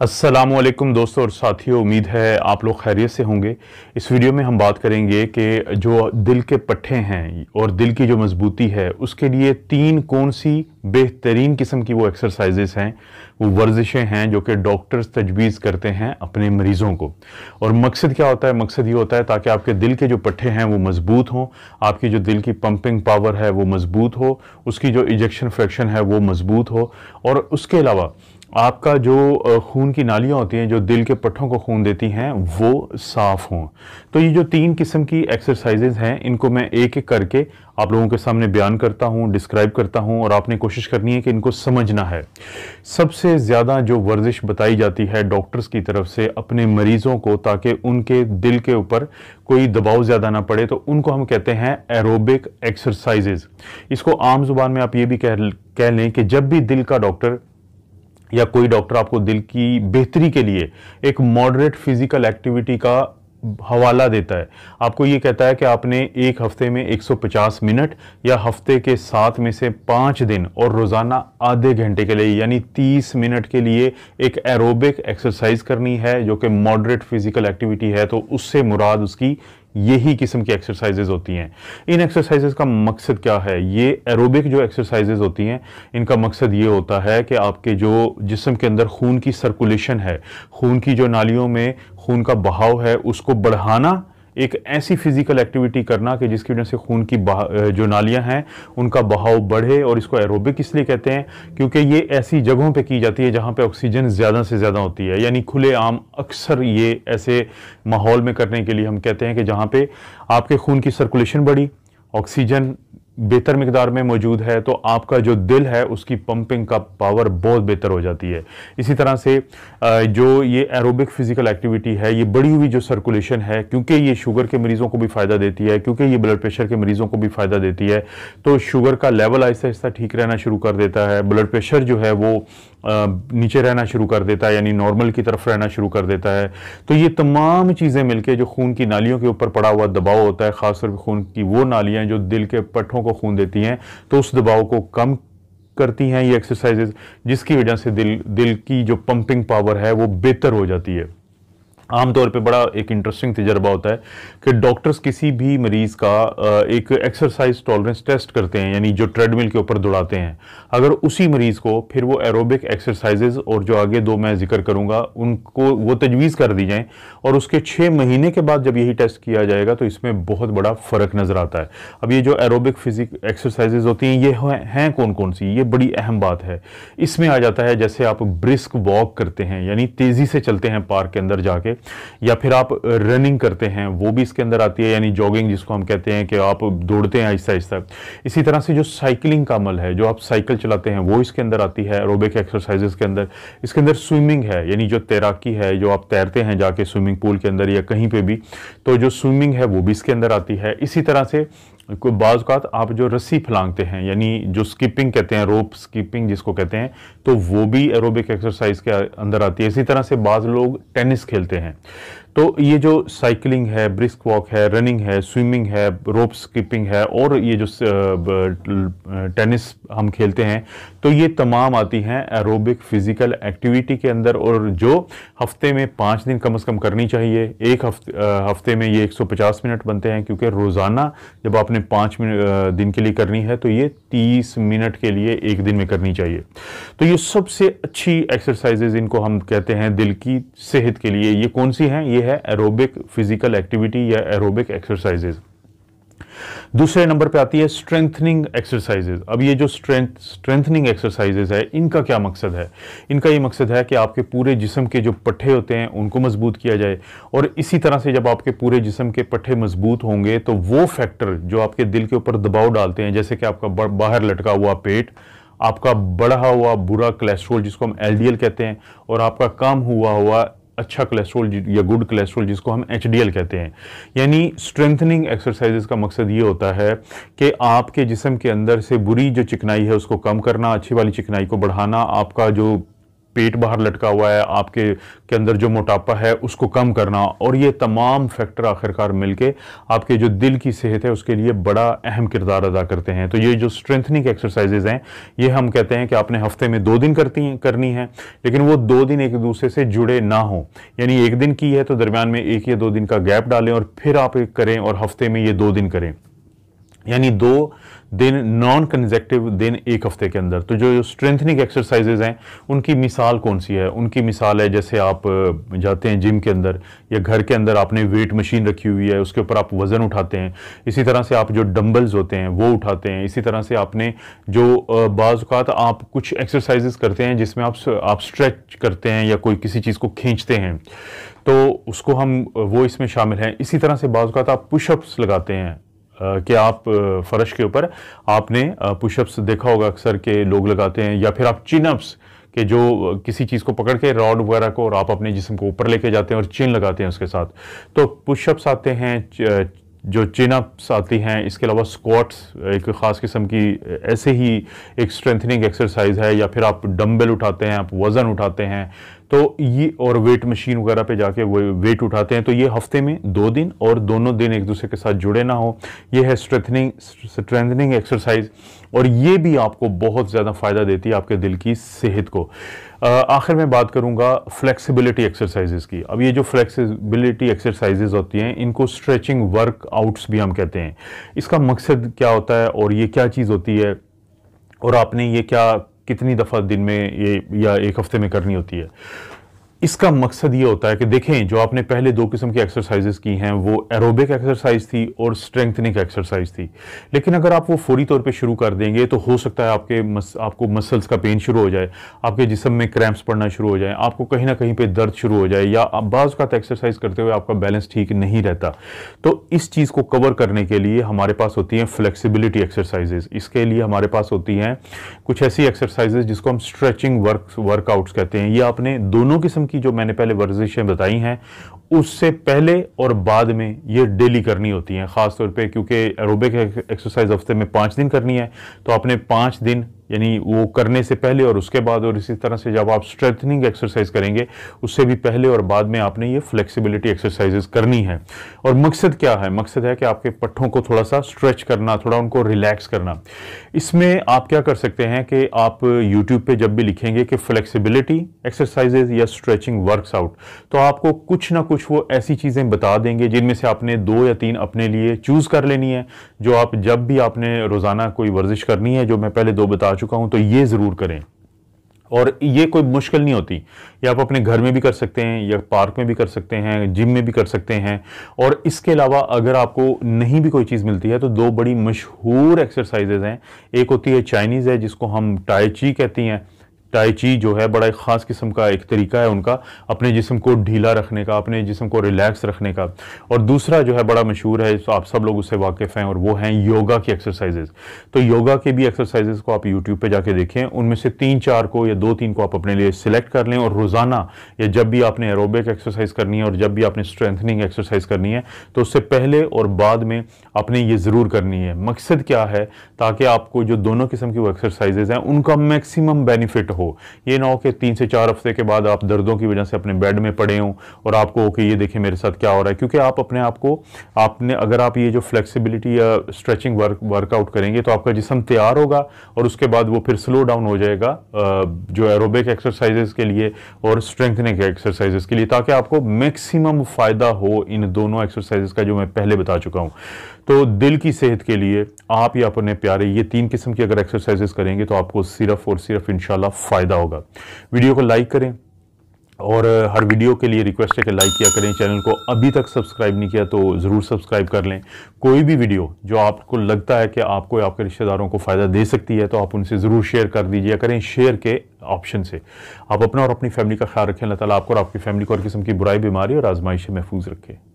असलम दोस्तों और साथियों उम्मीद है आप लोग खैरियत से होंगे इस वीडियो में हम बात करेंगे कि जो दिल के पट्ठे हैं और दिल की जो मजबूती है उसके लिए तीन कौन सी बेहतरीन किस्म की वो एक्सरसाइजेस हैं वो वर्जिशें हैं जो कि डॉक्टर्स तजवीज़ करते हैं अपने मरीज़ों को और मकसद क्या होता है मकसद ये होता है ताकि आपके दिल के जो पट्ठे हैं वो मजबूत हों आपकी जो दिल की पंपिंग पावर है वो मजबूत हो उसकी जो इजेक्शन फ्रैक्शन है वो मजबूत हो और उसके अलावा आपका जो खून की नालियाँ होती हैं जो दिल के पट्ठों को खून देती हैं वो साफ़ हों तो ये जो तीन किस्म की एक्सरसाइजेज हैं इनको मैं एक एक करके आप लोगों के सामने बयान करता हूँ डिस्क्राइब करता हूँ और आपने कोशिश करनी है कि इनको समझना है सबसे ज़्यादा जो वर्जिश बताई जाती है डॉक्टर्स की तरफ से अपने मरीज़ों को ताकि उनके दिल के ऊपर कोई दबाव ज़्यादा ना पड़े तो उनको हम कहते हैं एरोबिक एक्सरसाइजेज इसको आम जुबान में आप ये भी कह कह लें कि जब भी दिल का डॉक्टर या कोई डॉक्टर आपको दिल की बेहतरी के लिए एक मॉडरेट फिजिकल एक्टिविटी का हवाला देता है आपको ये कहता है कि आपने एक हफ्ते में 150 मिनट या हफ्ते के सात में से पाँच दिन और रोज़ाना आधे घंटे के लिए यानी 30 मिनट के लिए एक एरोबिक एक्सरसाइज करनी है जो कि मॉडरेट फिजिकल एक्टिविटी है तो उससे मुराद उसकी यही किस्म की एक्सरसाइजेज होती हैं इन एक्सरसाइजेज का मकसद क्या है ये एरोबिक जो एक्सरसाइजेज होती हैं इनका मकसद ये होता है कि आपके जो जिसम के अंदर खून की सर्कुलेशन है खून की जो नालियों में खून का बहाव है उसको बढ़ाना एक ऐसी फिज़िकल एक्टिविटी करना कि जिसकी वजह से खून की जो नालियां हैं उनका बहाव बढ़े और इसको एरोबिक इसलिए कहते हैं क्योंकि ये ऐसी जगहों पे की जाती है जहाँ पे ऑक्सीजन ज़्यादा से ज़्यादा होती है यानी खुले आम अक्सर ये ऐसे माहौल में करने के लिए हम कहते हैं कि जहाँ पे आपके खून की सर्कुलेशन बढ़ी ऑक्सीजन बेहतर मकदार में मौजूद है तो आपका जो दिल है उसकी पंपिंग का पावर बहुत बेहतर हो जाती है इसी तरह से जो ये एरोबिक फिज़िकल एक्टिविटी है ये बढ़ी हुई जो सर्कुलेशन है क्योंकि ये शुगर के मरीज़ों को भी फ़ायदा देती है क्योंकि ये ब्लड प्रेशर के मरीज़ों को भी फ़ायदा देती है तो शुगर का लेवल आहिस्ता आहिस्ता ठीक रहना शुरू कर देता है ब्लड प्रेशर जो है वो नीचे रहना शुरू कर देता है यानी नॉर्मल की तरफ रहना शुरू कर देता है तो ये तमाम चीज़ें मिलके जो खून की नालियों के ऊपर पड़ा हुआ दबाव होता है ख़ासतौर पर खून की वो नालियाँ जो दिल के पट्ठों को खून देती हैं तो उस दबाव को कम करती हैं ये एक्सरसाइजेज जिसकी वजह से दिल दिल की जो पंपिंग पावर है वो बेहतर हो जाती है आमतौर पे बड़ा एक इंटरेस्टिंग तजर्बा होता है कि डॉक्टर्स किसी भी मरीज़ का एक एक्सरसाइज टॉलरेंस टेस्ट करते हैं यानी जो ट्रेडमिल के ऊपर दौड़ाते हैं अगर उसी मरीज़ को फिर वो एरोबिक एक्सरसाइजेज और जो आगे दो मैं जिक्र करूँगा उनको वो तजवीज़ कर दी जाएँ और उसके छः महीने के बाद जब यही टेस्ट किया जाएगा तो इसमें बहुत बड़ा फ़र्क नज़र आता है अब ये जो एरोबिक फिजिक एक्सरसाइजेज होती हैं ये हैं कौन कौन सी ये बड़ी अहम बात है इसमें आ जाता है जैसे आप ब्रिस्क वॉक करते हैं यानी तेज़ी से चलते हैं पार्क के अंदर जाके करेंगे या फिर आप रनिंग करते हैं वो भी इसके अंदर आती है यानी जॉगिंग जिसको हम कहते हैं कि आप दौड़ते हैं आहिस्ता आहिस्ता इसी तरह से जो साइकिलिंग का अमल है जो आप साइकिल चलाते हैं वो इसके अंदर आती है एरोबिक एक्सरसाइजेज के अंदर इसके अंदर स्विमिंग है यानी जो तैराकी है जो आप तैरते हैं जाके स्विमिंग पूल के अंदर या कहीं पर भी तो जो स्विमिंग है वो भी इसके अंदर आती है इसी तरह से कोई बाज़ात आप जो रस्सी फलांगते हैं यानी जो स्किपिंग कहते हैं रोप स्किपिंग जिसको कहते हैं तो वो भी एरोबिक एक्सरसाइज के अंदर आती है इसी तरह से बाज़ लोग टेनिस खेलते हैं तो ये जो साइकिलिंग है ब्रिस्क वॉक है रनिंग है स्विमिंग है रोप स्किपिंग है और ये जो टेनिस uh, uh, हम खेलते हैं तो ये तमाम आती हैं एरोबिक फिज़िकल एक्टिविटी के अंदर और जो हफ्ते में पाँच दिन कम से कम करनी चाहिए एक हफ्ते uh, हफ्ते में ये 150 मिनट बनते हैं क्योंकि रोज़ाना जब आपने पाँच दिन के लिए करनी है तो ये 30 मिनट के लिए एक दिन में करनी चाहिए तो ये सबसे अच्छी एक्सरसाइजेज इनको हम कहते हैं दिल की सेहत के लिए ये कौन सी हैं ये है एरोबिक फिजिकल एक्टिविटी या एरोबिक एक्सरसाइजेज़ दूसरे नंबर पे आती है स्ट्रेंथनिंग एक्सरसाइजेज अब ये जो स्ट्रेंथ स्ट्रेंथनिंग एक्सरसाइजेज है इनका क्या मकसद है इनका ये मकसद है कि आपके पूरे जिसम के जो पट्ठे होते हैं उनको मजबूत किया जाए और इसी तरह से जब आपके पूरे जिसम के पट्ठे मजबूत होंगे तो वो फैक्टर जो आपके दिल के ऊपर दबाव डालते हैं जैसे कि आपका बाहर लटका हुआ पेट आपका बढ़ा हुआ बुरा कोलेस्ट्रोल जिसको हम एल कहते हैं और आपका कम हुआ हुआ अच्छा कोलेस्ट्रॉल या गुड कोलेस्ट्रॉल जिसको हम एच कहते हैं यानी स्ट्रेंथनिंग एक्सरसाइजेज का मकसद ये होता है कि आपके जिसम के अंदर से बुरी जो चिकनाई है उसको कम करना अच्छी वाली चिकनाई को बढ़ाना आपका जो पेट बाहर लटका हुआ है आपके के अंदर जो मोटापा है उसको कम करना और ये तमाम फैक्टर आखिरकार मिलके आपके जो दिल की सेहत है उसके लिए बड़ा अहम किरदार अदा करते हैं तो ये जो स्ट्रेंथनिंग एक्सरसाइजेज़ हैं ये हम कहते हैं कि आपने हफ्ते में दो दिन करती हैं करनी है लेकिन वो दो दिन एक दूसरे से जुड़े ना हों यानी एक दिन की है तो दरमियान में एक या दो दिन का गैप डालें और फिर आप करें और हफ्ते में ये दो दिन करें यानी दो देन नॉन कंजेक्टिव देन एक हफ्ते के अंदर तो जो स्ट्रेंथनिंग एक्सरसाइजेज हैं उनकी मिसाल कौन सी है उनकी मिसाल है जैसे आप जाते हैं जिम के अंदर या घर के अंदर आपने वेट मशीन रखी हुई है उसके ऊपर आप वज़न उठाते हैं इसी तरह से आप जो डम्बल्स होते हैं वो उठाते हैं इसी तरह से आपने जो बाज़ात आप कुछ एक्सरसाइज़ करते हैं जिसमें आप आप स्ट्रेच करते हैं या कोई किसी चीज़ को खींचते हैं तो उसको हम वो इसमें शामिल हैं इसी तरह से बाज़ात आप पुशअप्स लगाते हैं कि आप फर्श के ऊपर आपने पुशअप्स देखा होगा अक्सर के लोग लगाते हैं या फिर आप चिनअप्स के जो किसी चीज़ को पकड़ के रॉड वगैरह को और आप अपने जिसम को ऊपर लेके जाते हैं और चिन लगाते हैं उसके साथ तो पुशअप्स आते हैं जो चिनअप्स आती हैं इसके अलावा स्क्वाट्स एक ख़ास किस्म की ऐसे ही एक स्ट्रेंथनिंग एक्सरसाइज है या फिर आप डम्बल उठाते हैं आप वज़न उठाते हैं तो ये और वेट मशीन वगैरह पे जाके वो वेट उठाते हैं तो ये हफ्ते में दो दिन और दोनों दिन एक दूसरे के साथ जुड़े ना हो ये है स्ट्रेथनिंग स्ट्रेंथनिंग एक्सरसाइज और ये भी आपको बहुत ज़्यादा फ़ायदा देती है आपके दिल की सेहत को आखिर में बात करूँगा फ्लेक्सिबिलिटी एक्सरसाइजेज़ की अब ये जो फ्लेक्सिबिलिटी एक्सरसाइजेज़ होती हैं इनको स्ट्रेचिंग वर्कआउट्स भी हम कहते हैं इसका मकसद क्या होता है और ये क्या चीज़ होती है और आपने ये क्या कितनी दफ़ा दिन में ये या एक हफ्ते में करनी होती है इसका मकसद ये होता है कि देखें जो आपने पहले दो किस्म की एक्सरसाइजेस की हैं वो एरोबिक एक्सरसाइज थी और स्ट्रेंथनिंग एक्सरसाइज थी लेकिन अगर आप वो फौरी तौर पे शुरू कर देंगे तो हो सकता है आपके मस, आपको मसल्स का पेन शुरू हो जाए आपके जिसम में क्रैम्प्स पड़ना शुरू हो जाए आपको कहीं ना कहीं पर दर्द शुरू हो जाए या बाज़ का एक्सरसाइज करते हुए आपका बैलेंस ठीक नहीं रहता तो इस चीज़ को कवर करने के लिए हमारे पास होती हैं फ्लैक्सीबिलिटी एक्सरसाइजेज इसके लिए हमारे पास होती हैं कुछ ऐसी एक्सरसाइजेज जिसको हम स्ट्रेचिंग वर्क वर्कआउट्स कहते हैं ये आपने दोनों किस्म की जो मैंने पहले वर्जिशें बताई हैं उससे पहले और बाद में ये डेली करनी होती हैं ख़ासतौर पर क्योंकि एरोबिक एक्सरसाइज हफ्ते में पाँच दिन करनी है तो आपने पाँच दिन यानी वो करने से पहले और उसके बाद और इसी तरह से जब आप स्ट्रेंथनिंग एक्सरसाइज करेंगे उससे भी पहले और बाद में आपने ये फ्लेक्सिबिलिटी एक्सरसाइजेज करनी है और मकसद क्या है मकसद है कि आपके पट्ठों को थोड़ा सा स्ट्रेच करना थोड़ा उनको रिलैक्स करना इसमें आप क्या कर सकते हैं कि आप यूट्यूब पर जब भी लिखेंगे कि फ्लेक्सिबिलिटी एक्सरसाइजेज या स्ट्रेचिंग वर्कस आउट तो आपको कुछ ना कुछ वो ऐसी चीज़ें बता देंगे जिनमें से आपने दो या तीन अपने लिए चूज़ कर लेनी है जो आप जब भी आपने रोज़ाना कोई वर्जिश करनी है जो मैं पहले दो बता चुका हूं तो ये ज़रूर करें और ये कोई मुश्किल नहीं होती ये आप अपने घर में भी कर सकते हैं या पार्क में भी कर सकते हैं जिम में भी कर सकते हैं और इसके अलावा अगर आपको नहीं भी कोई चीज़ मिलती है तो दो बड़ी मशहूर एक्सरसाइजेज़ हैं एक होती है चाइनीज़ है जिसको हम टाइची कहती हैं टाइची जो है बड़ा एक ख़ास किस्म का एक तरीका है उनका अपने जिसम को ढीला रखने का अपने जिसम को रिलैक्स रखने का और दूसरा जो है बड़ा मशहूर है आप सब लोग उससे वाकिफ़ हैं और वो हैं योगा की एक्सरसाइजेज तो योगा के भी एक्सरसाइजेज को आप यूट्यूब पर जाके देखें उनमें से तीन चार को या दो तीन को आप अपने लिए सिलेक्ट कर लें और रोज़ाना या जब भी आपने एरोबिक एक्सरसाइज करनी है और जब भी आपने स्ट्रेंथनिंग एक्सरसाइज करनी है तो उससे पहले और बाद में आपने ये ज़रूर करनी है मकसद क्या है ताकि आपको जो दोनों किस्म की वो एक्सरसाइजेज हैं उनका मैक्सिमम बेनिफिट हो हो ये ना हो कि तीन से चार हफ्ते के बाद आप दर्दों की वजह से अपने बेड में पड़े हों और आपको ओके ये देखिए मेरे साथ क्या हो रहा है क्योंकि आप अपने आप को आपने अगर आप ये जो फ्लेक्सिबिलिटी या स्ट्रेचिंग वर्क वर्कआउट करेंगे तो आपका जिसम तैयार होगा और उसके बाद वो फिर स्लो डाउन हो जाएगा जो एरोबिक एक्सरसाइजेज़ के लिए और स्ट्रेंथनिंग एक्सरसाइजेज़ के लिए ताकि आपको मैक्सिमम फ़ायदा हो इन दोनों एक्सरसाइज का जो मैं पहले बता चुका हूँ तो दिल की सेहत के लिए आप या अपने प्यारे ये तीन किस्म की अगर एक्सरसाइजेस करेंगे तो आपको सिर्फ और सिर्फ इंशाल्लाह फ़ायदा होगा वीडियो को लाइक करें और हर वीडियो के लिए रिक्वेस्ट है कि लाइक किया करें चैनल को अभी तक सब्सक्राइब नहीं किया तो ज़रूर सब्सक्राइब कर लें कोई भी वीडियो जो आपको लगता है कि आपको या आपके रिश्तेदारों को फ़ायदा दे सकती है तो आप उनसे ज़रूर शेयर कर दीजिए करें शेयर के ऑप्शन से आप अपना और अपनी फैमिली का ख्याल रखें अल्लाह ताला आपको और आपकी फैमिली को हर किस्म की बुराई बीमारी और आजमाइश महफूज रखें